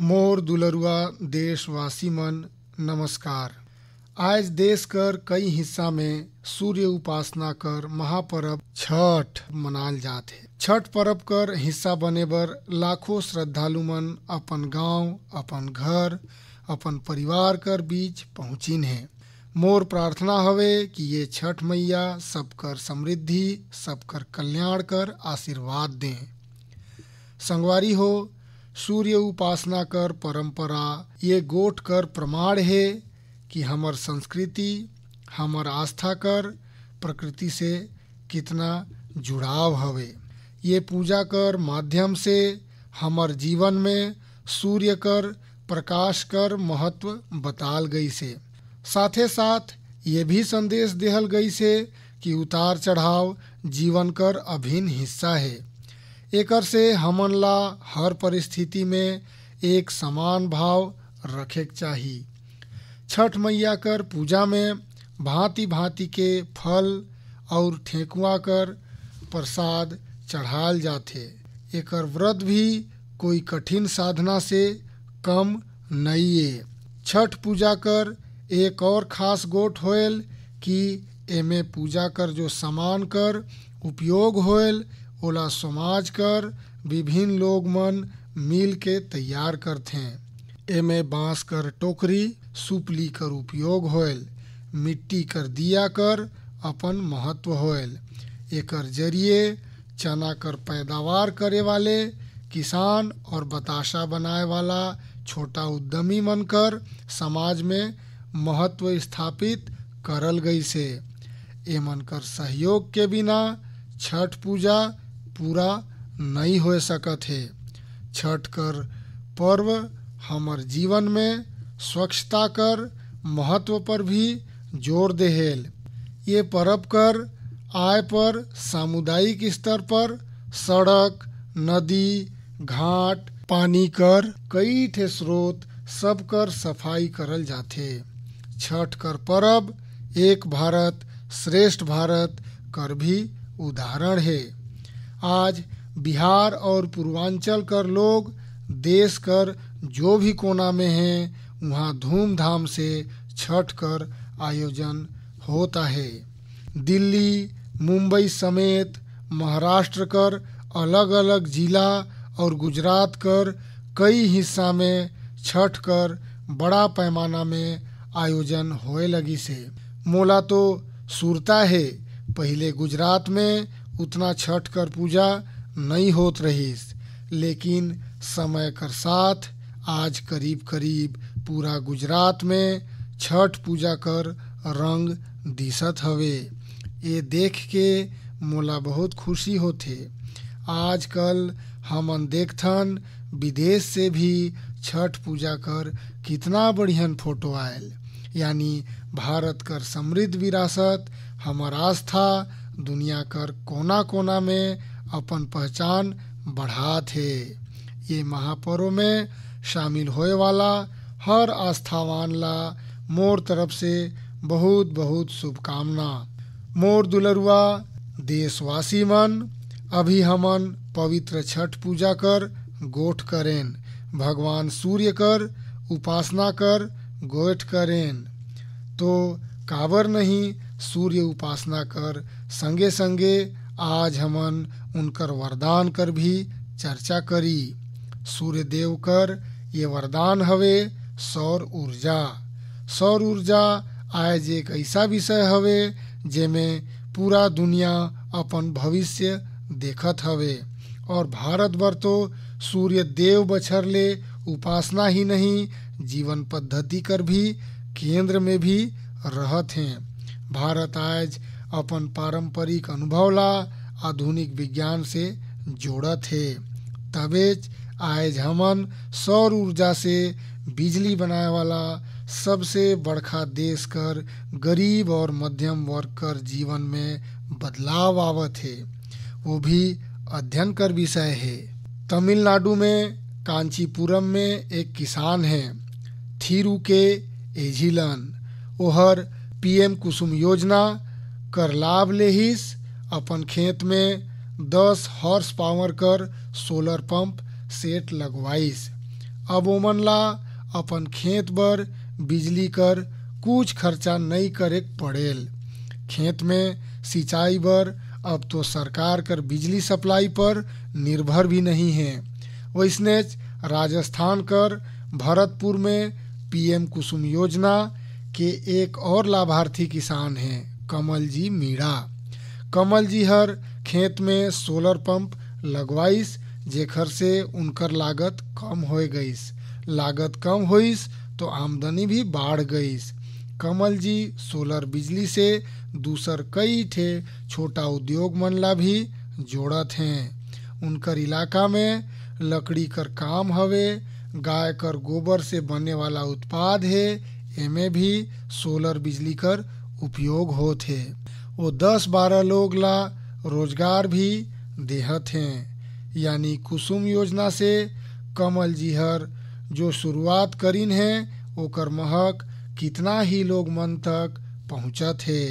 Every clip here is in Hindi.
मोर दुलरुआ देशवासी मन नमस्कार आज देश कर कई हिस्सा में सूर्य उपासना कर महापर्व छठ मनाल जात है छठ पर्व कर हिस्सा बने बर लाखों श्रद्धालु मन अपन गांव अपन घर अपन परिवार कर बीच पहुंचिन है मोर प्रार्थना हवे कि ये छठ मैया सबकर समृद्धि सबकर कल्याण कर आशीर्वाद दें संगवारी हो सूर्य उपासना कर परंपरा ये गोट कर प्रमाण है कि हमार संस्कृति हमार आस्था कर प्रकृति से कितना जुड़ाव हवे ये पूजा कर माध्यम से हमार जीवन में सूर्य कर प्रकाश कर महत्व बताल गई से साथे साथ ये भी संदेश दहल गई से कि उतार चढ़ाव जीवन कर अभिन्न हिस्सा है एकर से हमन ला हर परिस्थिति में एक समान भाव रखे चाहिए छठ मैया कर पूजा में भांति भांति के फल और ठेकुआ कर प्रसाद चढ़ाल जाते एकर व्रत भी कोई कठिन साधना से कम नहीं है छठ पूजा कर एक और खास गोट होल कि एमे पूजा कर जो समान कर उपयोग होल ओला समाज कर विभिन्न लोग मन मिल के तैयार करते एमे बांस कर टोकरी सुपली कर उपयोग होल मिट्टी कर दिया कर अपन महत्व होल एकर जरिए चना कर पैदावार करे वाले किसान और बताशा बनाए वाला छोटा उद्यमी मन कर समाज में महत्व स्थापित करल गई से एमन कर सहयोग के बिना छठ पूजा पूरा नहीं हो सकत है छठ कर पर्व हमार जीवन में स्वच्छता कर महत्व पर भी जोर देहेल ये पर्व कर आय पर सामुदायिक स्तर पर सड़क नदी घाट पानी कर कई ठे स्रोत सब कर सफाई करल जाते छठ कर पर्व एक भारत श्रेष्ठ भारत कर भी उदाहरण है आज बिहार और पूर्वांचल कर लोग देश कर जो भी कोना में हैं वहाँ धूमधाम से छठ कर आयोजन होता है दिल्ली मुंबई समेत महाराष्ट्र कर अलग अलग जिला और गुजरात कर कई हिस्सा में छठ कर बड़ा पैमाना में आयोजन होए लगी से मोला तो सुरता है पहले गुजरात में उतना छठ कर पूजा नहीं होत रहीस लेकिन समय कर साथ आज करीब करीब पूरा गुजरात में छठ पूजा कर रंग दिसत हवे ये देख के मोला बहुत खुशी होते आजकल हमन देखथन विदेश से भी छठ पूजा कर कितना बढ़िया फोटो आयल यानी भारत कर समृद्ध विरासत हमार आस्था दुनिया कर कोना कोना में अपन पहचान बढ़ा थे ये महापर्व में शामिल होए वाला हर आस्थावान ला मोर तरफ से बहुत बहुत शुभकामना मोर दुलरुआ देशवासी मन अभी हमन पवित्र छठ पूजा कर गोठ करेन भगवान सूर्य कर उपासना कर गोठ करेन तो काबर नहीं सूर्य उपासना कर संगे संगे आज हमन उनकर वरदान कर भी चर्चा करी सूर्य देव कर ये वरदान हवे सौर ऊर्जा सौर ऊर्जा आज एक ऐसा विषय हवे जेमे पूरा दुनिया अपन भविष्य देखत हवे और भारत भर तो सूर्य देव बछर ले उपासना ही नहीं जीवन पद्धति कर भी केंद्र में भी रहत हैं भारत आज अपन पारंपरिक अनुभव ला आधुनिक विज्ञान से जोड़त हे तबेज आज हमन सौर ऊर्जा से बिजली बनाए वाला सबसे बड़का देश कर गरीब और मध्यम वर्ग कर जीवन में बदलाव आवत है वो भी अध्ययन कर विषय है तमिलनाडु में कांचीपुरम में एक किसान है थीरू के एजिलन ओहर पीएम कुसुम योजना कर लाभ लेहिस अपन खेत में दस हॉर्स पावर कर सोलर पंप सेट लगवाइस अब ओमन ला अपन खेत पर बिजली कर कुछ खर्चा नहीं करे पड़ेल खेत में सिंचाई पर अब तो सरकार कर बिजली सप्लाई पर निर्भर भी नहीं है वैसनेच राजस्थान कर भरतपुर में पीएम कुसुम योजना के एक और लाभार्थी किसान हैं कमल जी मीणा कमल जी हर खेत में सोलर पंप लगवाइस जेखर से उनकर लागत कम हो गईस लागत कम होइस तो आमदनी भी बाढ़ गईस कमल जी सोलर बिजली से दूसर कई थे छोटा उद्योग मनला भी जोड़त हैं उनकर इलाका में लकड़ी कर काम हवे गाय कर गोबर से बनने वाला उत्पाद है एमे भी सोलर बिजली कर उपयोग होत हे वो दस बारह लोग ला रोजगार भी देहत हैं यानी कुसुम योजना से कमल जीहर जो शुरुआत करीन है ओकर महक कितना ही लोग मन तक पहुँचत है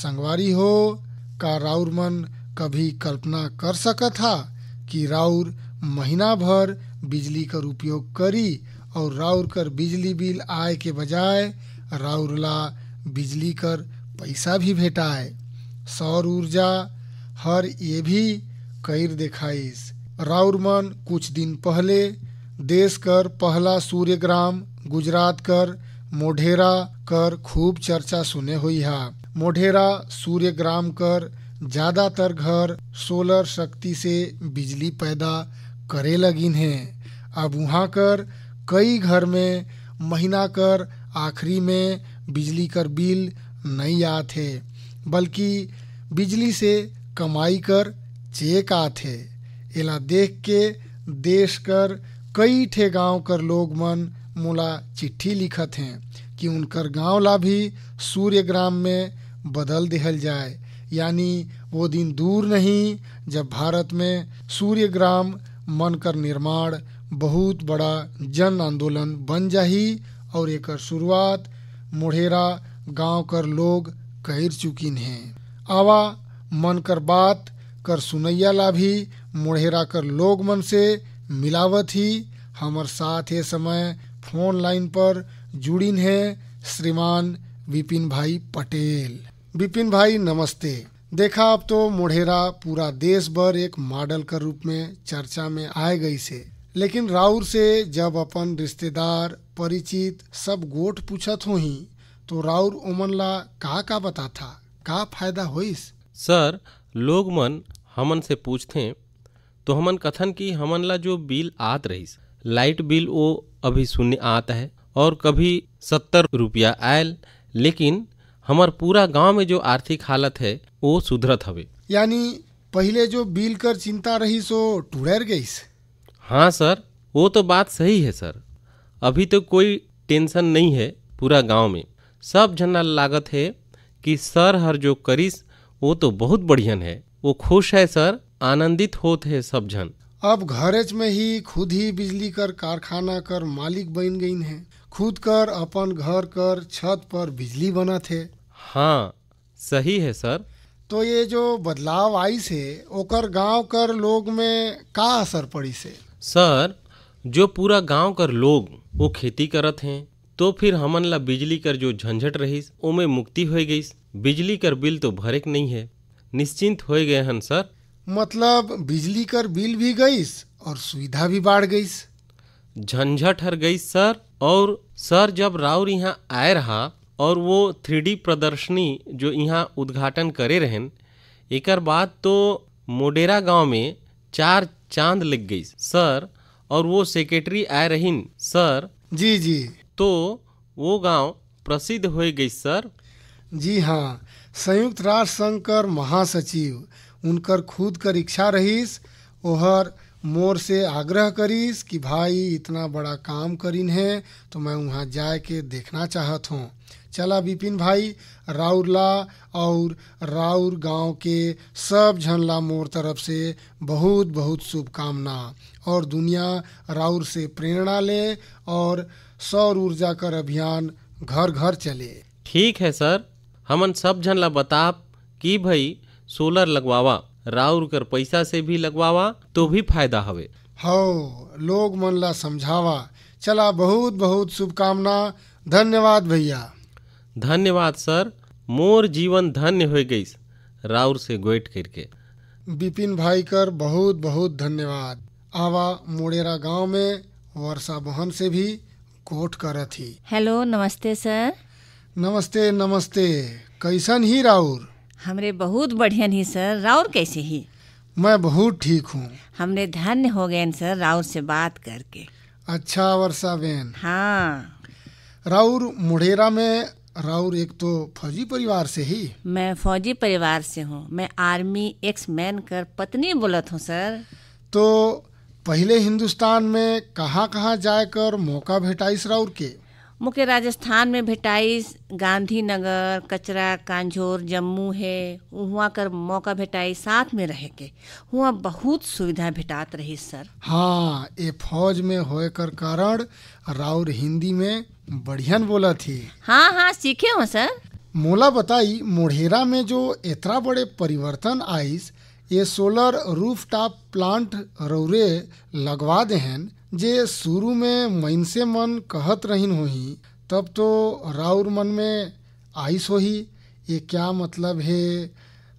संगवारी हो का राउर मन कभी कल्पना कर सका था कि राउर महीना भर बिजली कर उपयोग करी और राउर कर बिजली बिल आय के बजाय राउरला बिजली कर पैसा भी भेटाए सौर ऊर्जा हर ये भी कैर देखाइस राउर मन कुछ दिन पहले देश कर पहला ग्राम गुजरात कर मोढेरा कर खूब चर्चा सुने हुई है मोढेरा सूर्य ग्राम कर ज़्यादातर घर सोलर शक्ति से बिजली पैदा करे लगिन है अब वहाँ कर कई घर में महीना कर आखिरी में बिजली कर बिल नहीं आते बल्कि बिजली से कमाई कर चेक आते एला देख के देश कर कई ठे गांव कर लोग मन मोला चिट्ठी लिखत हैं कि उनकर गांव ला भी सूर्य ग्राम में बदल दिहल जाए यानी वो दिन दूर नहीं जब भारत में सूर्य ग्राम मन कर निर्माण बहुत बड़ा जन आंदोलन बन जाही और एक शुरुआत मोढ़ेरा गांव कर लोग कर चुकिन हैं आवा मन कर बात कर सुनैया ला भी मोढ़ेरा कर लोग मन से मिलावत ही हमार साथ ये समय फोन लाइन पर जुड़ीन है श्रीमान विपिन भाई पटेल विपिन भाई नमस्ते देखा अब तो मोढ़ेरा पूरा देश भर एक मॉडल के रूप में चर्चा में आए गई से लेकिन राउर से जब अपन रिश्तेदार परिचित सब गोट पूछत हो ही तो राउर ओमन ला का का था का फायदा होइस सर लोग मन हमन से पूछते तो हमन कथन की हमन ला जो बिल आत रहीस लाइट बिल वो अभी शून्य आता है और कभी सत्तर रुपया आयल लेकिन हमार पूरा गांव में जो आर्थिक हालत है वो सुधरत हवे यानी पहले जो बिल कर चिंता रही सो टूर गईस हाँ सर वो तो बात सही है सर अभी तो कोई टेंशन नहीं है पूरा गांव में सब जना लागत है कि सर हर जो करिस वो तो बहुत बढ़िया है वो खुश है सर आनंदित होते है सब जन अब घरेच में ही खुद ही बिजली कर कारखाना कर मालिक बन गई है खुद कर अपन घर कर छत पर बिजली बना थे हाँ सही है सर तो ये जो बदलाव आई से ओकर गांव कर लोग में का असर पड़ी से सर जो पूरा गांव कर लोग वो खेती करत हैं तो फिर हमन ला बिजली कर जो झंझट रहिस में मुक्ति हो गईस बिजली कर बिल तो भरे नहीं है निश्चिंत हो गए हन सर मतलब बिजली कर बिल भी गईस और सुविधा भी बाढ़ गईस झंझट हर गईस सर और सर जब राउर यहाँ आए रहा और वो थ्री प्रदर्शनी जो यहाँ उद्घाटन करे रहन एक बात तो मोडेरा गांव में चार चांद लग गई सर और वो सेक्रेटरी आए रहीन सर जी जी तो वो गांव प्रसिद्ध हो गई सर जी हाँ संयुक्त राष्ट्र संघ कर महासचिव उनकर खुद कर इच्छा रहीस ओहर मोर से आग्रह करीस कि भाई इतना बड़ा काम करीन है तो मैं वहाँ जाए के देखना चाहत हूँ चला बिपिन भाई राउरला और राउर गांव के सब झनला मोर तरफ से बहुत बहुत शुभकामना और दुनिया राउर से प्रेरणा ले और सौर ऊर्जा कर अभियान घर घर चले ठीक है सर हमन सब झनला बताब कि भाई सोलर लगवावा राउर कर पैसा से भी लगवावा तो भी फायदा हवे हो लोग मन ला समझावा चला बहुत बहुत शुभकामना धन्यवाद भैया धन्यवाद सर मोर जीवन धन्य हो गई राउर से गोइट करके बिपिन भाई कर बहुत बहुत धन्यवाद आवा मोड़ेरा गांव में वर्षा बहन से भी कोट कर थी हेलो नमस्ते सर नमस्ते नमस्ते कैसन ही राउर हमरे बहुत बढ़िया नहीं सर राउर कैसे ही मैं बहुत ठीक हूँ हमने धन्य हो गए सर राउर से बात करके अच्छा वर्षा बहन हाँ राउर मुढ़ेरा में राउर एक तो फौजी परिवार से ही मैं फौजी परिवार से हूँ मैं आर्मी एक्स मैन कर पत्नी बोलत हूँ सर तो पहले हिंदुस्तान में कहाँ कहाँ जाकर मौका भेटाइस राउर के मुख्य राजस्थान में भेटाई गांधीनगर कचरा कांझोर जम्मू है वहाँ कर मौका भेटाई साथ में रह के वहाँ बहुत सुविधा भेटात रही सर हाँ ये फौज में होए कर कारण राउर हिंदी में बढ़िया बोला थी हाँ हाँ सीखे हो सर मोला बताई मोढ़ेरा में जो इतना बड़े परिवर्तन आईस ये सोलर रूफ टॉप प्लांट रौरे लगवा हैं जे शुरू में मन से मन कहत रहीन होही तब तो राउर मन में आइस होही ये क्या मतलब है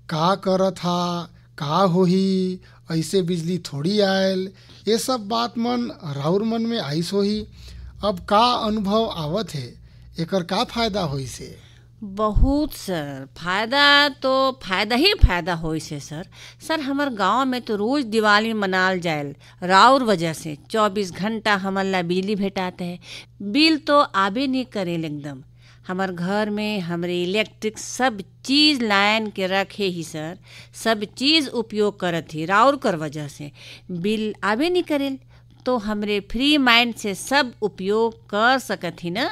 का कर था का होही ऐसे बिजली थोड़ी आयल ये सब बात मन राउर मन में आइस होही अब का अनुभव आवत है एकर का फायदा होइसे बहुत सर फायदा तो फायदा ही फायदा हो से सर सर हमार गांव में तो रोज़ दिवाली मनाल जाए राउर वजह से चौबीस घंटा हमार ला बिजली भेटाते हैं बिल तो आबे नहीं करेल एकदम हमार घर में हमारे इलेक्ट्रिक सब चीज़ लाइन के रखे ही सर सब चीज़ उपयोग करत ही राउर कर वजह से बिल आबे नहीं करेल तो हमारे फ्री माइंड से सब उपयोग कर सकत ही ना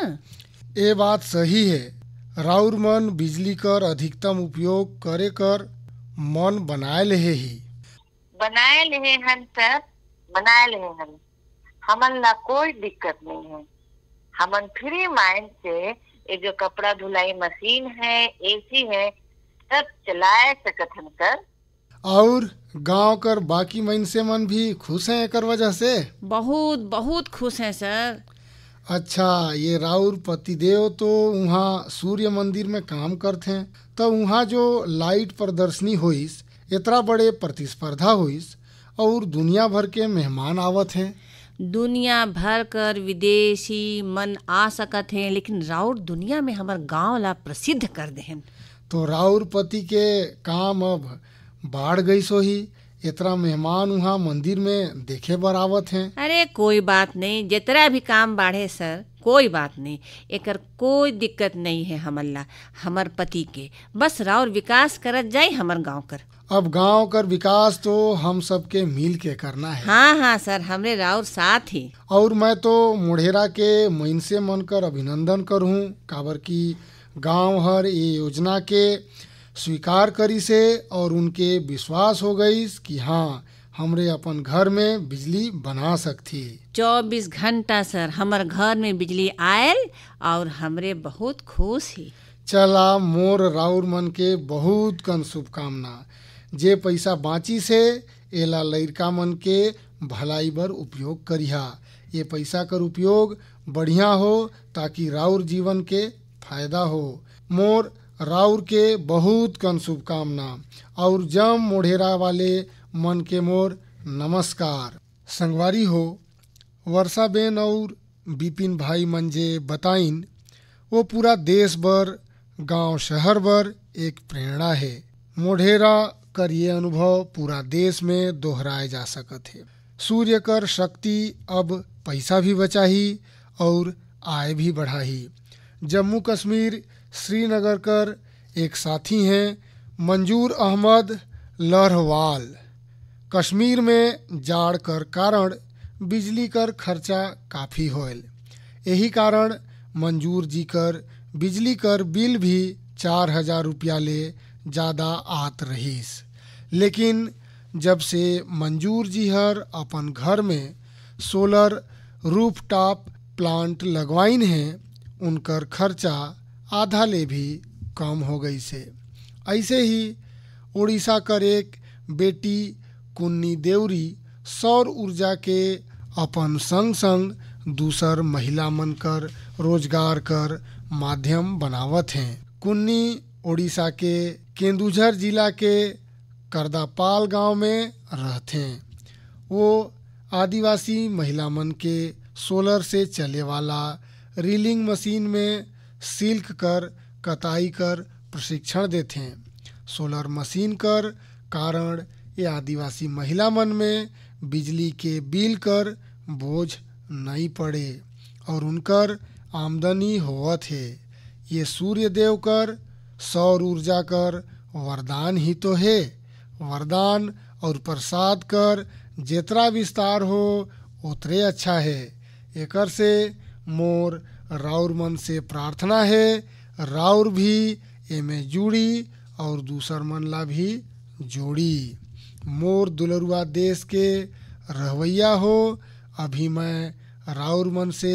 ये बात सही है राउर मन बिजली कर अधिकतम उपयोग करे कर मन बनाए ले ही बनाए ले हन सर बनाए ले हन हमन ला कोई दिक्कत नहीं है हमन फ्री माइंड से ये जो कपड़ा धुलाई मशीन है एसी है सब चलाए सकत हन सर और गांव कर बाकी मइनसे मन भी खुश हैं एक वजह से बहुत बहुत खुश हैं सर अच्छा ये राउर पतिदेव तो वहाँ सूर्य मंदिर में काम करते हैं तो वहाँ जो लाइट प्रदर्शनी होइस इतना बड़े प्रतिस्पर्धा होइस और दुनिया भर के मेहमान आवत हैं दुनिया भर कर विदेशी मन आ सकत हैं लेकिन राउर दुनिया में हमार गांव ला प्रसिद्ध कर दे तो राउर पति के काम अब बाढ़ गई सो ही इतना मेहमान वहाँ मंदिर में देखे बर आवत हैं अरे कोई बात नहीं जितना भी काम बाढ़े सर कोई बात नहीं एक कोई दिक्कत नहीं है हमल्ला हमर पति के बस राव विकास करत जाए हमर गांव कर अब गांव कर विकास तो हम सबके मिल के करना है हाँ हाँ सर हमरे राव साथ ही और मैं तो मुढ़ेरा के मइनसे मन कर अभिनंदन करूँ काबर की गांव हर ये योजना के स्वीकार करी से और उनके विश्वास हो गई कि हाँ हमरे अपन घर में बिजली बना सकती चौबीस घंटा सर हमर घर में बिजली आये और हमरे बहुत खुश ही चला मोर राउर मन के बहुत कन शुभकामना जे पैसा बाँची से एला लड़का मन के भलाई बर उपयोग करिहा ये पैसा कर उपयोग बढ़िया हो ताकि राउर जीवन के फायदा हो मोर राउर के बहुत कन शुभकामना और जम मोढ़ेरा वाले मन के मोर नमस्कार संगवारी हो वर्षा बेन और बिपिन भाई मन जे बताइन वो पूरा देश भर गांव शहर भर एक प्रेरणा है मोढ़ेरा कर ये अनुभव पूरा देश में दोहराए जा सकत है सूर्य कर शक्ति अब पैसा भी बचाही और आय भी बढ़ाही जम्मू कश्मीर श्रीनगर कर एक साथी हैं मंजूर अहमद लहरवाल कश्मीर में जाड़ कर कारण बिजली कर खर्चा काफ़ी होल यही कारण मंजूर जी कर बिजली कर बिल भी चार हजार रुपया ले ज़्यादा आत रहीस लेकिन जब से मंजूर जी हर अपन घर में सोलर रूफटॉप प्लांट लगवाइन हैं उनकर खर्चा आधा ले भी कम हो गई से ऐसे ही उड़ीसा कर एक बेटी कुन्नी देवरी सौर ऊर्जा के अपन संग संग दूसर महिला मन कर रोजगार कर माध्यम बनावत हैं कुन्नी उड़ीसा के केंदुझर जिला के करदापाल गांव में रहते हैं वो आदिवासी महिला मन के सोलर से चले वाला रीलिंग मशीन में सिल्क कर कताई कर प्रशिक्षण देते हैं सोलर मशीन कर कारण ये आदिवासी महिला मन में बिजली के बिल कर बोझ नहीं पड़े और उनकर आमदनी होवत है ये सूर्य देव कर सौर ऊर्जा कर वरदान ही तो है वरदान और प्रसाद कर जितना विस्तार हो उतरे अच्छा है एकर से मोर राउर मन से प्रार्थना है राउर भी एमे जुड़ी और दूसर मन ला भी जोड़ी मोर दुलरुआ देश के रहवैया हो अभी मैं राउर मन से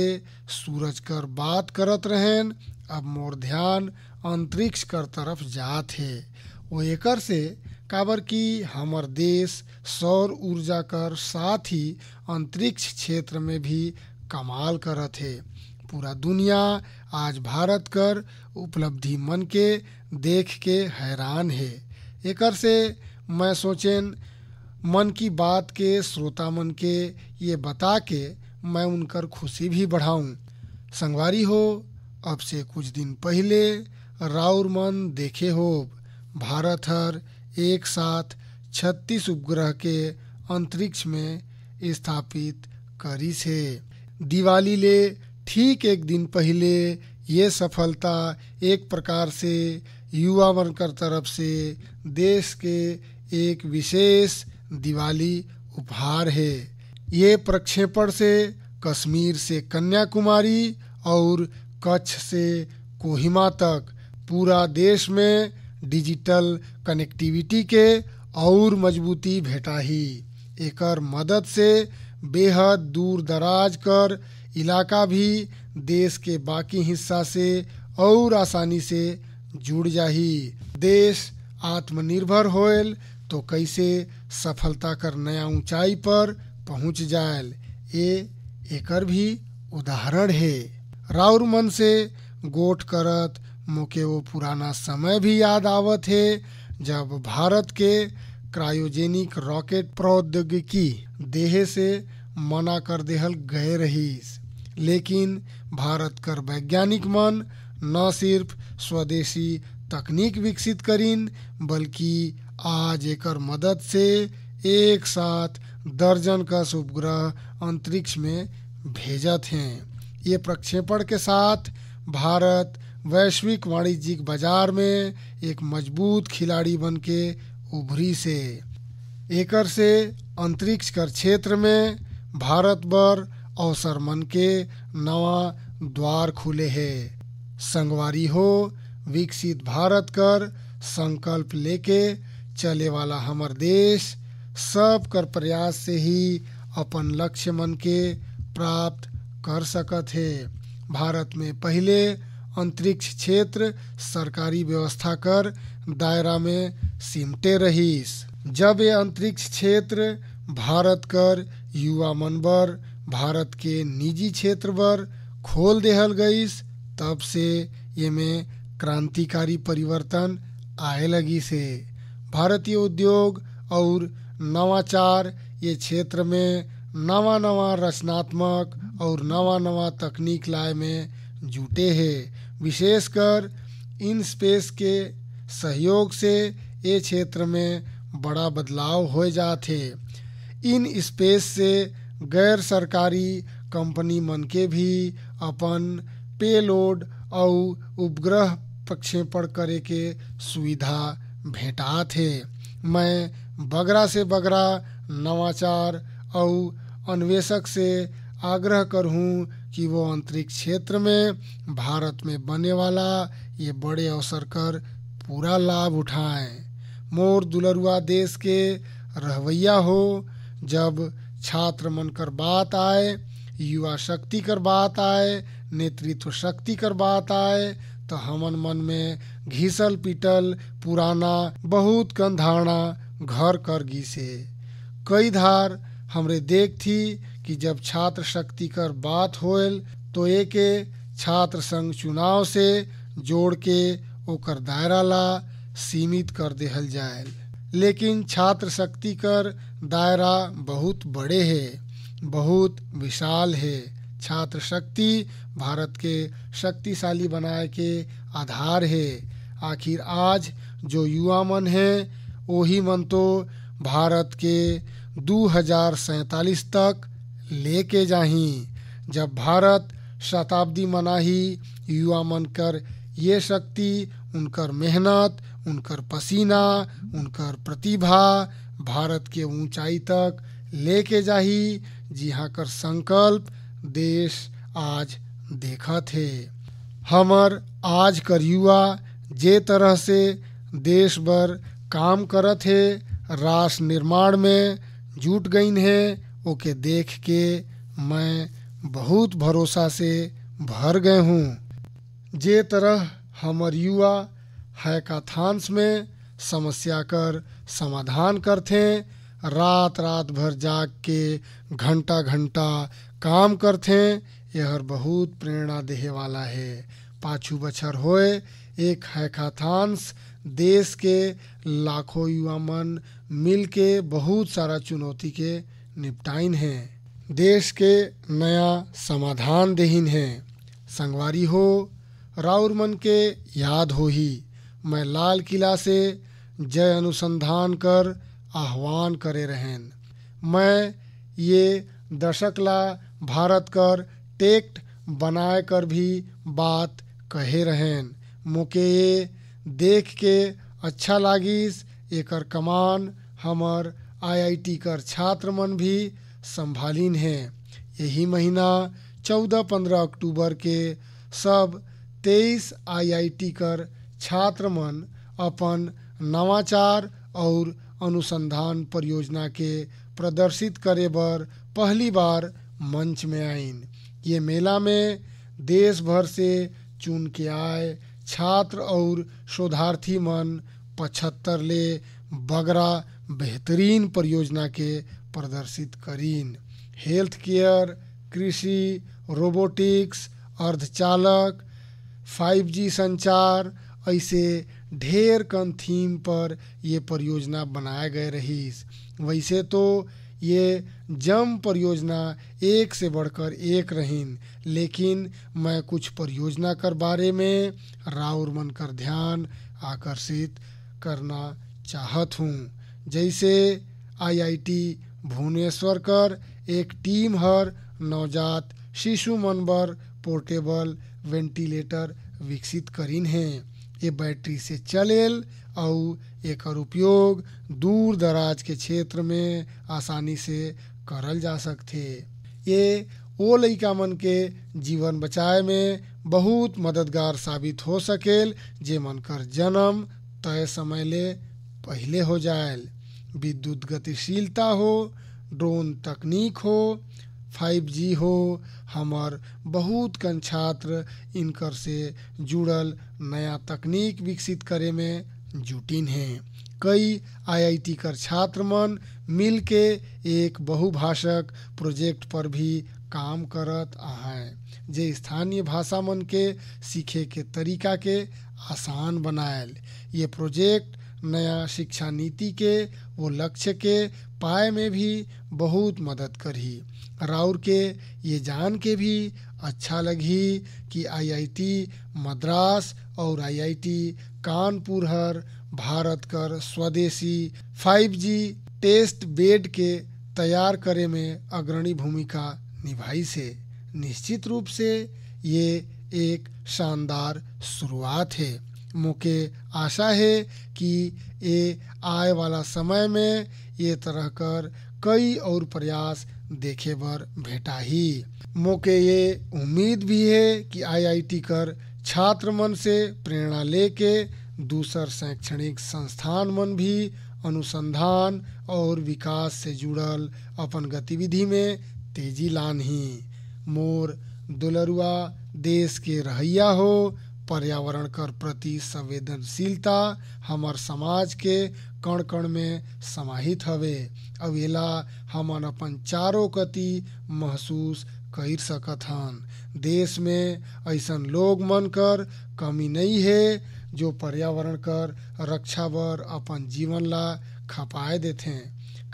सूरज कर बात करत रहन अब मोर ध्यान अंतरिक्ष कर तरफ जात है वो एकर से काबर की हमर देश सौर ऊर्जा कर साथ ही अंतरिक्ष क्षेत्र में भी कमाल करत है पूरा दुनिया आज भारत कर उपलब्धि मन के देख के हैरान है एकर से मैं सोचें मन की बात के श्रोता मन के ये बता के मैं उनकर खुशी भी बढ़ाऊं संगवारी हो अब से कुछ दिन पहले राउर मन देखे हो भारत हर एक साथ छत्तीस उपग्रह के अंतरिक्ष में स्थापित करी से दिवाली ले ठीक एक दिन पहले ये सफलता एक प्रकार से युवा वर्ग कर तरफ से देश के एक विशेष दिवाली उपहार है ये प्रक्षेपण से कश्मीर से कन्याकुमारी और कच्छ से कोहिमा तक पूरा देश में डिजिटल कनेक्टिविटी के और मजबूती भेटाही एकर मदद से बेहद दूर दराज कर इलाका भी देश के बाकी हिस्सा से और आसानी से जुड़ जाही देश आत्मनिर्भर होयल तो कैसे सफलता कर नया ऊंचाई पर पहुंच जायल ये एकर भी उदाहरण है राउर मन से गोट करत मोके वो पुराना समय भी याद आवत है जब भारत के क्रायोजेनिक रॉकेट प्रौद्योगिकी देहे से मना कर देहल गए रहीस लेकिन भारत कर वैज्ञानिक मन न सिर्फ स्वदेशी तकनीक विकसित करीन बल्कि आज एक मदद से एक साथ दर्जन का उपग्रह अंतरिक्ष में भेजा थे ये प्रक्षेपण के साथ भारत वैश्विक वाणिज्यिक बाजार में एक मजबूत खिलाड़ी बन के उभरी से एकर से अंतरिक्ष कर क्षेत्र में भारत पर अवसर मन के नवा द्वार खुले है संगवारी हो विकसित भारत कर संकल्प लेके चले वाला हमर देश सब कर प्रयास से ही अपन लक्ष्य मन के प्राप्त कर सकत है भारत में पहले अंतरिक्ष क्षेत्र सरकारी व्यवस्था कर दायरा में सिमटे रहीस जब ये अंतरिक्ष क्षेत्र भारत कर युवा मन बर भारत के निजी क्षेत्र पर खोल देहल गईस तब से ये में क्रांतिकारी परिवर्तन आए लगी से भारतीय उद्योग और नवाचार ये क्षेत्र में नवा नवा रचनात्मक और नवा नवा तकनीक लाए में जुटे है विशेषकर इन स्पेस के सहयोग से ये क्षेत्र में बड़ा बदलाव हो जाते इन स्पेस से गैर सरकारी कंपनी मन के भी अपन पेलोड अउ उपग्रह प्रक्षेपण करे के सुविधा भेटा हे मैं बगरा से बगरा नवाचार और अन्वेषक से आग्रह करूँ कि वो अंतरिक्ष क्षेत्र में भारत में बने वाला ये बड़े अवसर कर पूरा लाभ उठाएं मोर दुलरुआ देश के रहवैया हो जब छात्र मन कर बात आए युवा शक्ति कर बात आए नेतृत्व शक्ति कर बात आए तो हमन मन में घिसल पीटल पुराना बहुत कन धारणा घर कर घिसे कई धार हमरे देख थी कि जब छात्र शक्ति कर बात होल तो एक छात्र संघ चुनाव से जोड़ के ओकर दायरा ला सीमित कर देहल जायल लेकिन छात्र शक्ति कर दायरा बहुत बड़े है बहुत विशाल है छात्र शक्ति भारत के शक्तिशाली बनाए के आधार है आखिर आज जो युवा मन है वही मन तो भारत के दो हजार सैतालीस तक लेके जाही जब भारत शताब्दी मनाही युवा मन कर ये शक्ति उनकर मेहनत उनकर पसीना उनकर प्रतिभा भारत के ऊंचाई तक लेके जाही जिहा कर संकल्प देश आज देखा थे हमर आज कर युवा जे तरह से देश भर काम करत है राष्ट्र निर्माण में जुट गईन है ओके देख के मैं बहुत भरोसा से भर गए हूँ जे तरह हमर युवा हैकाथांस में समस्या कर समाधान करते रात रात भर जाग के घंटा घंटा काम करते यह बहुत प्रेरणा देहे वाला है पाछू बछर होए एक हैकाथांस देश के लाखों युवा मन मिल के बहुत सारा चुनौती के निपटाइन हैं देश के नया समाधान देहीन हैं संगवारी हो राउर मन के याद हो ही मैं लाल किला से जय अनुसंधान कर आह्वान करे रहेन मैं ये दशकला भारत कर टेक्ट बनाए कर भी बात कहे रहेन मुके ये देख के अच्छा लागिस एकर कमान हमर आईआईटी कर छात्र मन भी संभालीन है यही महीना चौदह पंद्रह अक्टूबर के सब तेईस आईआईटी कर छात्र मन अपन नवाचार और अनुसंधान परियोजना के प्रदर्शित करे बर पहली बार मंच में आईन ये मेला में देश भर से चुन के आए छात्र और शोधार्थी मन पचहत्तर ले बगरा बेहतरीन परियोजना के प्रदर्शित करीन हेल्थ केयर कृषि रोबोटिक्स अर्धचालक 5G संचार ऐसे ढेर कन थीम पर ये परियोजना बनाए गए रहीस वैसे तो ये जम परियोजना एक से बढ़कर एक रहीन लेकिन मैं कुछ परियोजना कर बारे में राउर मन कर ध्यान आकर्षित करना चाहत हूँ जैसे आईआईटी भुवनेश्वर कर एक टीम हर नवजात शिशु मन पोर्टेबल वेंटिलेटर विकसित करीन हैं ये बैटरी से चलेल और एक उपयोग दूर दराज के क्षेत्र में आसानी से करल जा सकते ये ओ लइका मन के जीवन बचाए में बहुत मददगार साबित हो सकेल जे मन कर जन्म तय समय ले पहले हो जाएल विद्युत गतिशीलता हो ड्रोन तकनीक हो 5G हो हमार बहुत कन छात्र इनकर से जुड़ल नया तकनीक विकसित करे में जुटिन हैं कई आईआईटी कर छात्र मन मिल के एक बहुभाषक प्रोजेक्ट पर भी काम करत आए जे स्थानीय भाषा मन के सीखे के तरीका के आसान बनाएल ये प्रोजेक्ट नया शिक्षा नीति के वो लक्ष्य के पाए में भी बहुत मदद करी राउर के ये जान के भी अच्छा लगी कि आईआईटी मद्रास और आईआईटी कानपुर हर भारत कर स्वदेशी 5G टेस्ट बेड के तैयार करे में अग्रणी भूमिका निभाई से निश्चित रूप से ये एक शानदार शुरुआत है मुके आशा है कि ये आए वाला समय में ये तरह कर कई और प्रयास देखे भर भेटा ही मौके ये उम्मीद भी है कि आईआईटी कर छात्र मन से प्रेरणा लेके दूसर शैक्षणिक संस्थान मन भी अनुसंधान और विकास से जुड़ल अपन गतिविधि में तेजी ही मोर दुलरुआ देश के रहैया हो पर्यावरण कर प्रति संवेदनशीलता हमार समाज के कण कण में समाहित हवे अवेला हम हमन अपन चारों कति महसूस कर सकत हन देश में ऐसा लोग मन कर कमी नहीं है जो पर्यावरण कर रक्षा बर अपन जीवन ला खपाए देते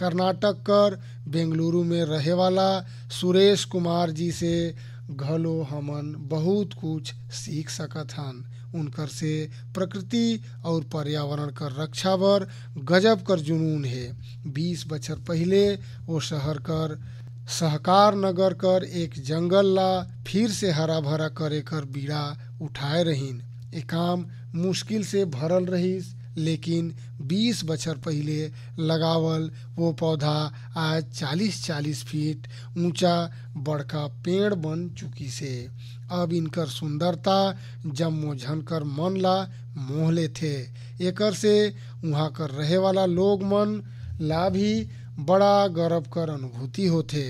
कर्नाटक कर बेंगलुरु में रहे वाला सुरेश कुमार जी से घलो हमन बहुत कुछ सीख सकत हन उनकर से प्रकृति और पर्यावरण कर रक्षा बर गजब कर जुनून है बीस बछर पहले वो शहर कर सहकार नगर कर एक जंगल ला फिर से हरा भरा करे कर बीड़ा उठाए रहीन ये काम मुश्किल से भरल रहीस लेकिन 20 बच्चर पहले लगावल वो पौधा आज 40-40 फीट ऊंचा बड़का पेड़ बन चुकी से अब इनकर सुंदरता जम्मो झनकर मन ला मोह थे एकर से वहाँ कर रहे वाला लोग मन ला भी बड़ा गर्व कर अनुभूति होते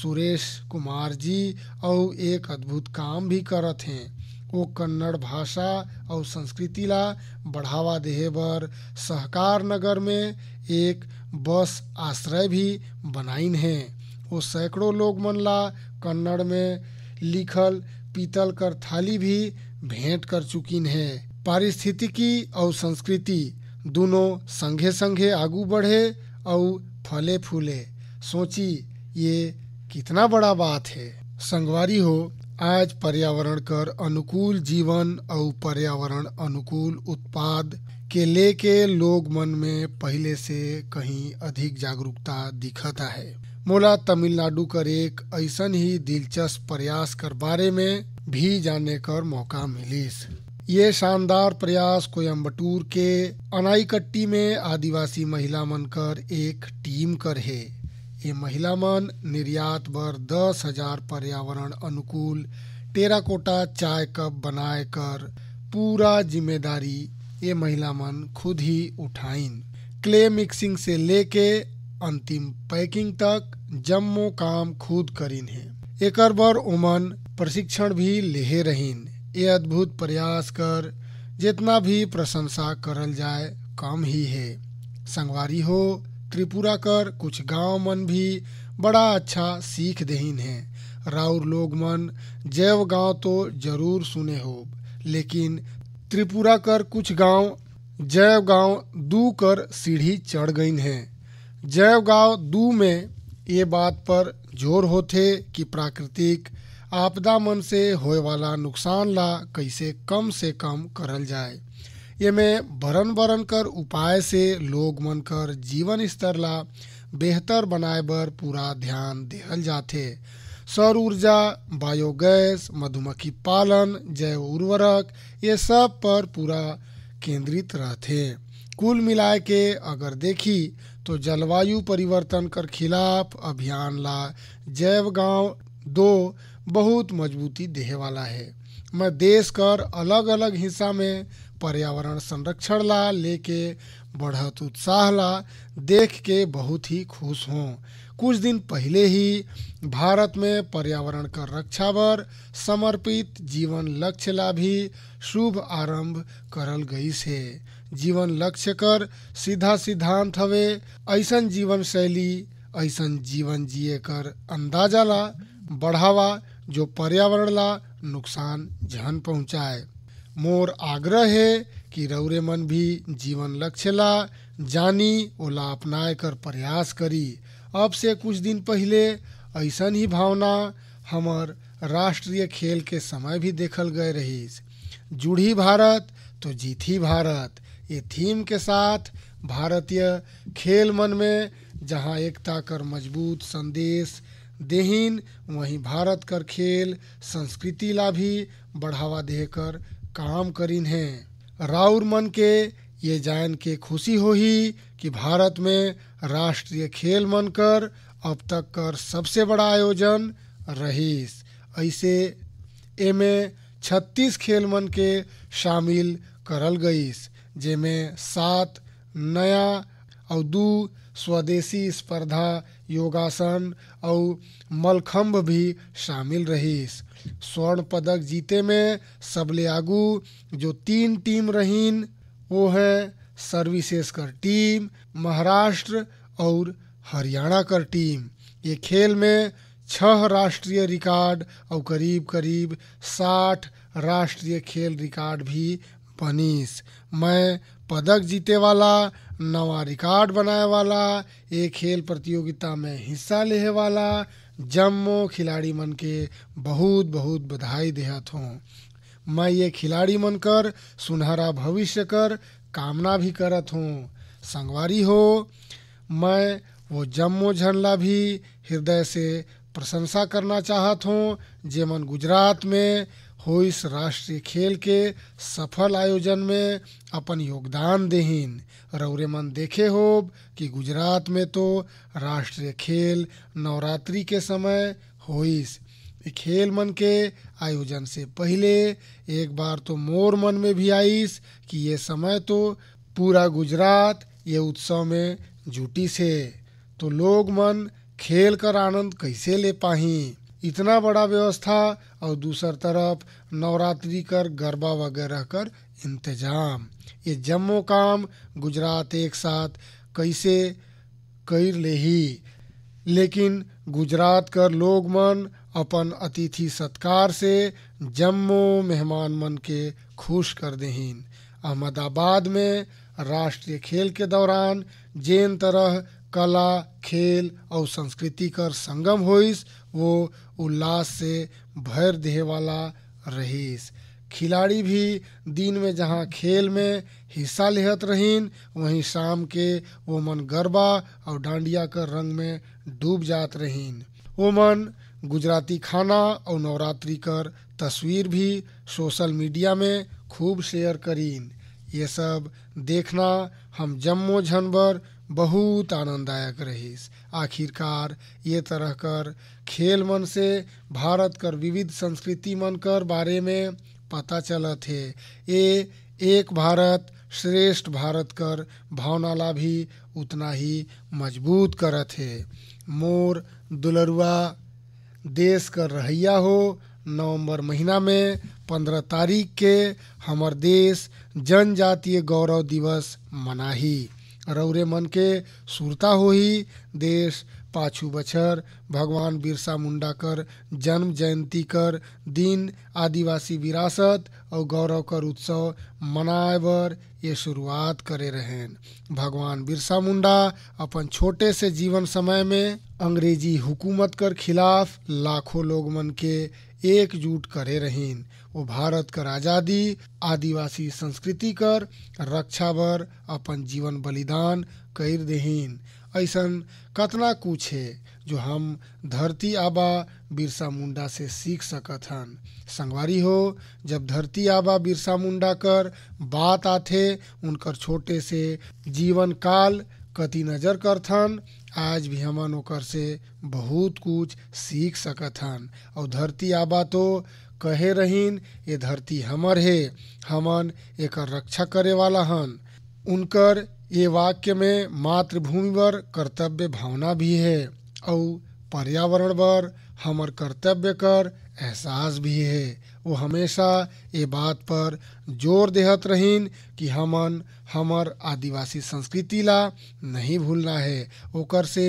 सुरेश कुमार जी और एक अद्भुत काम भी करत हैं वो कन्नड़ भाषा और संस्कृति ला बढ़ावा देहे बर सहकार नगर में एक बस आश्रय भी बनाइन है वो सैकड़ों लोग मन ला कन्नड़ में लिखल पीतल कर थाली भी भेंट कर चुकीन है पारिस्थितिकी और संस्कृति दोनों संघे संघे आगू बढ़े और फले फूले सोची ये कितना बड़ा बात है संगवारी हो आज पर्यावरण कर अनुकूल जीवन और पर्यावरण अनुकूल उत्पाद के लेके लोग मन में पहले से कहीं अधिक जागरूकता दिखता है मोला तमिलनाडु कर एक ऐसा ही दिलचस्प प्रयास कर बारे में भी जानने कर मौका मिलीस ये शानदार प्रयास कोयम्बटूर के अनाईकट्टी में आदिवासी महिला मन कर एक टीम कर है ये महिला मन निर्यात बर दस हजार पर्यावरण अनुकूल टेराकोटा चाय कप बनाए कर पूरा जिम्मेदारी ये महिला मन खुद ही उठाइन क्ले मिक्सिंग से लेके अंतिम पैकिंग तक जम्मो काम खुद करीन है एकर बर ओमन प्रशिक्षण भी लेहे रहीन ये अद्भुत प्रयास कर जितना भी प्रशंसा करल जाए कम ही है संगवारी हो त्रिपुरा कर कुछ गांव मन भी बड़ा अच्छा सीख देहीन है राउर लोग मन जैव गांव तो जरूर सुने हो लेकिन त्रिपुरा कर कुछ गांव जैव गांव दू कर सीढ़ी चढ़ गई है जैव गांव दू में ये बात पर जोर होते कि प्राकृतिक आपदा मन से होए वाला नुकसान ला कैसे कम से कम करल जाए ये में बरन बरन कर उपाय से लोग मन कर जीवन स्तर ला बेहतर बनाए बर पूरा ध्यान देहल जाते सौर ऊर्जा बायोगैस मधुमक्खी पालन जैव उर्वरक ये सब पर पूरा केंद्रित रहते कुल मिला के अगर देखी तो जलवायु परिवर्तन कर खिलाफ अभियान ला जैव गांव दो बहुत मजबूती देह वाला है मैं देश कर अलग अलग हिस्सा में पर्यावरण संरक्षण ला लेके बढ़त उत्साह ला देख के बहुत ही खुश हूँ कुछ दिन पहले ही भारत में पर्यावरण का रक्षा पर समर्पित जीवन लक्ष्य ला भी शुभ आरंभ करल गई से जीवन लक्ष्य कर सीधा सिद्धांत हवे ऐसा जीवन शैली ऐसन जीवन जिए कर अंदाजा ला बढ़ावा जो पर्यावरण ला नुकसान जहन पहुँचाए मोर आग्रह है कि रौरे मन भी जीवन लक्ष्य ला जानी ओला अपनाए कर प्रयास करी अब से कुछ दिन पहले ऐसा ही भावना हमार राष्ट्रीय खेल के समय भी देखल गए रही जुड़ी भारत तो जीती भारत ये थीम के साथ भारतीय खेल मन में जहां एकता कर मजबूत संदेश देहीन वहीं भारत कर खेल संस्कृति ला भी बढ़ावा देकर काम करीन है राउर मन के ये जान के खुशी हो ही कि भारत में राष्ट्रीय खेल मन कर अब तक कर सबसे बड़ा आयोजन रहीस ऐसे एमे छत्तीस खेल मन के शामिल करल गईस जेमे सात नया और दू स्वदेशी स्पर्धा योगासन और मलखम्ब भी शामिल रहीस स्वर्ण पदक जीते में सबले आगू जो तीन टीम रहीन वो है सर्विसेस कर टीम महाराष्ट्र और हरियाणा कर टीम ये खेल में छह राष्ट्रीय रिकॉर्ड और करीब करीब साठ राष्ट्रीय खेल रिकॉर्ड भी बनीस मैं पदक जीते वाला नवा रिकॉर्ड बनाए वाला ये खेल प्रतियोगिता में हिस्सा लेहे वाला जम्मो खिलाड़ी मन के बहुत बहुत बधाई देहत हूँ मैं ये खिलाड़ी मन कर सुनहरा भविष्य कर कामना भी करत हूँ संगवारी हो मैं वो जम्मो झंडला भी हृदय से प्रशंसा करना चाहत हूँ जे मन गुजरात में इस राष्ट्रीय खेल के सफल आयोजन में अपन योगदान देहीन रौरे मन देखे हो कि गुजरात में तो राष्ट्रीय खेल नवरात्रि के समय होइस खेल मन के आयोजन से पहले एक बार तो मोर मन में भी आईस कि ये समय तो पूरा गुजरात ये उत्सव में जुटी से तो लोग मन खेल कर आनंद कैसे ले पाही इतना बड़ा व्यवस्था और दूसर तरफ नवरात्रि कर गरबा वगैरह कर इंतजाम ये जम्मो काम गुजरात एक साथ कैसे कर ले ही लेकिन गुजरात कर लोग मन अपन अतिथि सत्कार से जम्मो मेहमान मन के खुश कर देहिन अहमदाबाद में राष्ट्रीय खेल के दौरान जेन तरह कला खेल और संस्कृति कर संगम होइस वो उल्लास से भैर देह वाला रहीस खिलाड़ी भी दिन में जहाँ खेल में हिस्सा लेहत रहीन वहीं शाम के वो मन गरबा और डांडिया कर रंग में डूब जात रहीन वो मन गुजराती खाना और नवरात्रि कर तस्वीर भी सोशल मीडिया में खूब शेयर करीन ये सब देखना हम जम्मो झन बहुत आनंददायक रहीस आखिरकार ये तरह कर खेल मन से भारत कर विविध संस्कृति मन कर बारे में पता चलत है ये एक भारत श्रेष्ठ भारत कर भावना ला भी उतना ही मजबूत करत है मोर दुलरुआ देश कर रहैया हो नवंबर महीना में पंद्रह तारीख के हमर देश जनजातीय गौरव दिवस मनाही रौरे मन के सुरता हो ही देश पाछू बछर भगवान बिरसा मुंडा कर जन्म जयंती कर दिन आदिवासी विरासत और गौरव कर उत्सव मनाए बर ये शुरुआत करे रहें भगवान बिरसा मुंडा अपन छोटे से जीवन समय में अंग्रेजी हुकूमत कर खिलाफ लाखों लोग मन के एकजुट करे रहन वो भारत कर आज़ादी आदिवासी संस्कृति कर रक्षा बर अपन जीवन बलिदान कर देहीन ऐसन कतना कुछ है जो हम धरती आबा बिरसा मुंडा से सीख सकत हन संगवारी हो जब धरती आबा बिरसा मुंडा कर बात आते उनकर छोटे से जीवन काल कति नजर करथन आज भी हमन ओकर से बहुत कुछ सीख सकत हन और धरती आबा तो कहे रहीन ये धरती हमर है हमन एक रक्षा करे वाला हन उनकर ये वाक्य में मातृभूमि पर कर्तव्य भावना भी है और पर्यावरण पर हमार कर्तव्य कर एहसास भी है वो हमेशा ये बात पर जोर देहत रहीन कि हमन हमर आदिवासी संस्कृति ला नहीं भूलना है ओकर से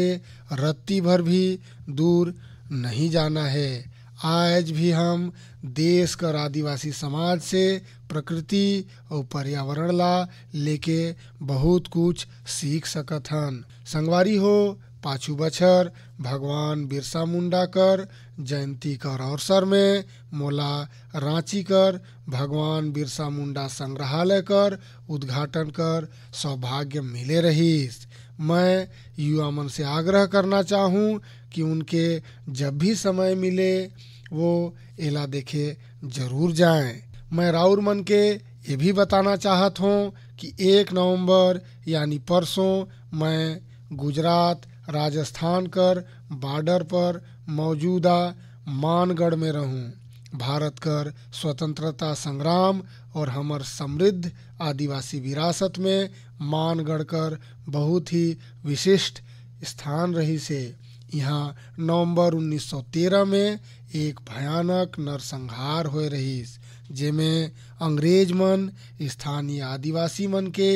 रत्ती भर भी दूर नहीं जाना है आज भी हम देश कर आदिवासी समाज से प्रकृति और पर्यावरण ला लेके बहुत कुछ सीख सकत हन संगवारी हो पाछू बछर भगवान बिरसा मुंडा कर जयंती कर अवसर में मोला रांची कर भगवान बिरसा मुंडा संग्रहालय कर उद्घाटन कर सौभाग्य मिले रहीस मैं युवा मन से आग्रह करना चाहूँ कि उनके जब भी समय मिले वो एला देखे जरूर जाएं मैं राउर मन के ये भी बताना चाहत हूँ कि एक नवंबर यानी परसों मैं गुजरात राजस्थान कर बॉर्डर पर मौजूदा मानगढ़ में रहूं भारत कर स्वतंत्रता संग्राम और हमर समृद्ध आदिवासी विरासत में मानगढ़ कर बहुत ही विशिष्ट स्थान रही से यहाँ नवंबर 1913 में एक भयानक नरसंहार हो रही जेमें अंग्रेज मन स्थानीय आदिवासी मन के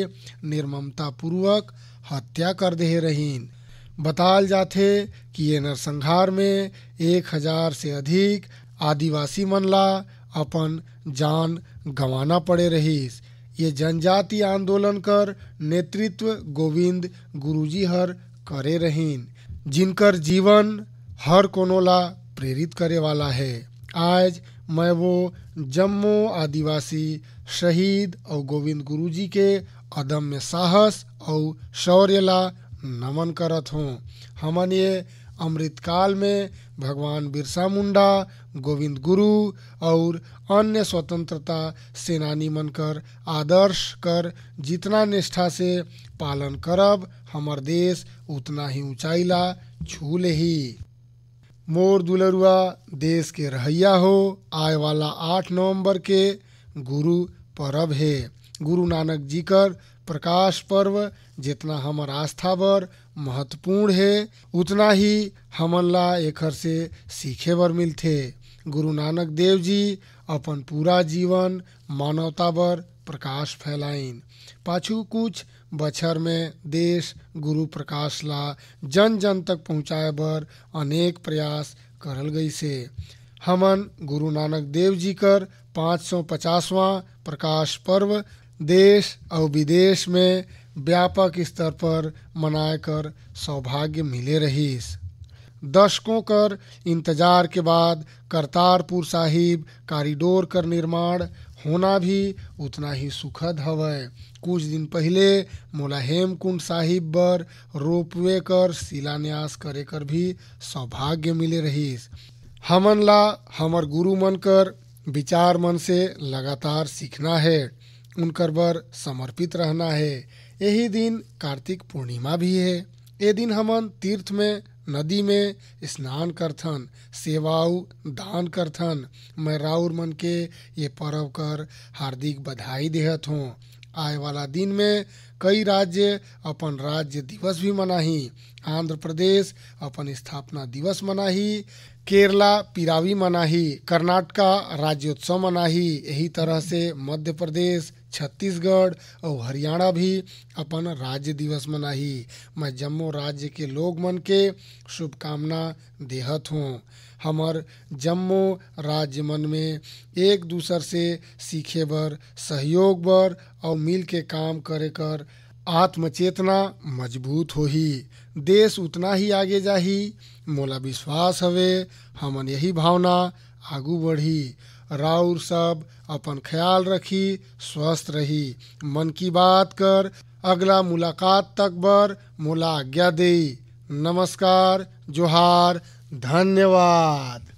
निर्ममता पूर्वक हत्या कर दे रहीन बताल जाथे कि ये नरसंहार में एक हजार से अधिक आदिवासी मन ला अपन जान गंवाना पड़े रहीस ये जनजाति आंदोलन कर नेतृत्व गोविंद गुरुजी हर करे रहीन जिनकर जीवन हर कोनोला ला प्रेरित करे वाला है आज मैं वो जम्मू आदिवासी शहीद और गोविंद गुरुजी के अदम्य साहस और शौर्य ला नमन करत हूँ हमन ये अमृतकाल में भगवान बिरसा मुंडा गोविंद गुरु और अन्य स्वतंत्रता सेनानी मन कर आदर्श कर जितना निष्ठा से पालन करब हमर देश उतना ही ऊंचाई ला छू ही मोर दुलरुआ देश के रहैया हो आए वाला आठ नवंबर के गुरु परब है गुरु नानक जी कर प्रकाश पर्व जितना हमार आस्था बर महत्वपूर्ण है उतना ही हमन ला एकर से सीखे बर मिलते गुरु नानक देव जी अपन पूरा जीवन मानवता बर प्रकाश फैलाइन पाछू कुछ बछर में देश गुरु प्रकाश ला जन जन तक पहुँचाए बर अनेक प्रयास करल गई से हमन गुरु नानक देव जी कर पाँच सौ पचासवा प्रकाश पर्व देश और विदेश में व्यापक स्तर पर मनाए कर सौभाग्य मिले रहीस दशकों कर इंतजार के बाद करतारपुर साहिब कॉरिडोर कर निर्माण होना भी उतना ही सुखद हवय कुछ दिन पहले मोला हेमकुंड साहिब पर रोपवे कर शिलान्यास करे कर भी सौभाग्य मिले रहीस हमन ला हमर गुरु मन कर विचार मन से लगातार सीखना है उनकर बर समर्पित रहना है यही दिन कार्तिक पूर्णिमा भी है ये दिन हमन तीर्थ में नदी में स्नान करथन सेवाऊ दान करथन मैं राउर मन के ये पर्व कर हार्दिक बधाई देहत हूँ आए वाला दिन में कई राज्य अपन राज्य दिवस भी मनाही आंध्र प्रदेश अपन स्थापना दिवस मनाही केरला पिरावी मनाही कर्नाटका राज्योत्सव मनाही यही तरह से मध्य प्रदेश छत्तीसगढ़ और हरियाणा भी अपन राज्य दिवस मनाही मैं जम्मू राज्य के लोग मन के शुभकामना देहत हूँ हमर जम्मू राज्य मन में एक दूसर से सीखे बर सहयोग बर और मिल के काम करे कर आत्मचेतना मजबूत होही देश उतना ही आगे जाही मोला विश्वास हवे हमन यही भावना आगू बढ़ी राउर सब अपन ख्याल रखी स्वस्थ रही मन की बात कर अगला मुलाकात तक बर मुला आज्ञा दे नमस्कार जोहार धन्यवाद